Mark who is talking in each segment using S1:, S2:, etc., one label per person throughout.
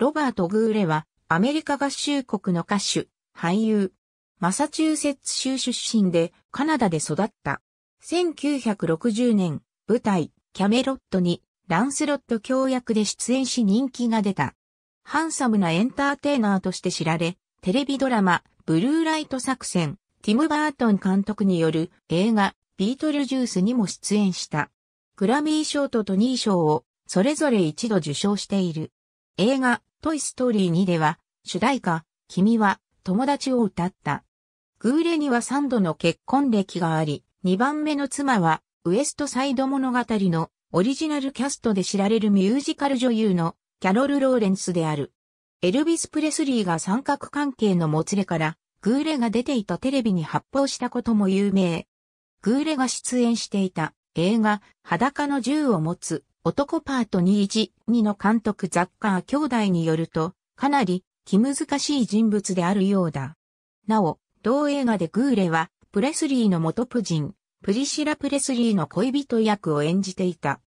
S1: ロバ
S2: ート・グーレは、アメリカ合衆国の歌手、俳優、マサチューセッツ州出身で、カナダで育った。1960年、舞台、キャメロットに、ランスロット協約で出演し人気が出た。ハンサムなエンターテイナーとして知られ、テレビドラマ、ブルーライト作戦、ティム・バートン監督による映画、ビートルジュースにも出演した。グラミー賞とトニー賞を、それぞれ一度受賞している。映画、トイストーリー2では、主題歌、君は友達を歌った。グーレには3度の結婚歴があり、2番目の妻は、ウエストサイド物語のオリジナルキャストで知られるミュージカル女優のキャロル・ローレンスである。エルビス・プレスリーが三角関係のもつれから、グーレが出ていたテレビに発砲したことも有名。グーレが出演していた映画、裸の銃を持つ男パート21、2の監督ザッカー兄弟によると、かなり気難しい人物であるようだ。なお、同映画でグーレは、プレスリーの元プジン、プリシラ・プレスリーの恋人役を演じていた。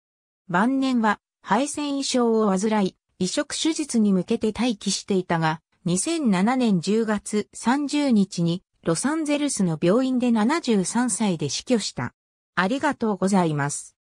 S2: 晩年は、敗戦衣装を患い、移植手術に向けて待機していたが、2007年10月30日に、ロサンゼルスの病院で73歳で死去した。ありがとうございます。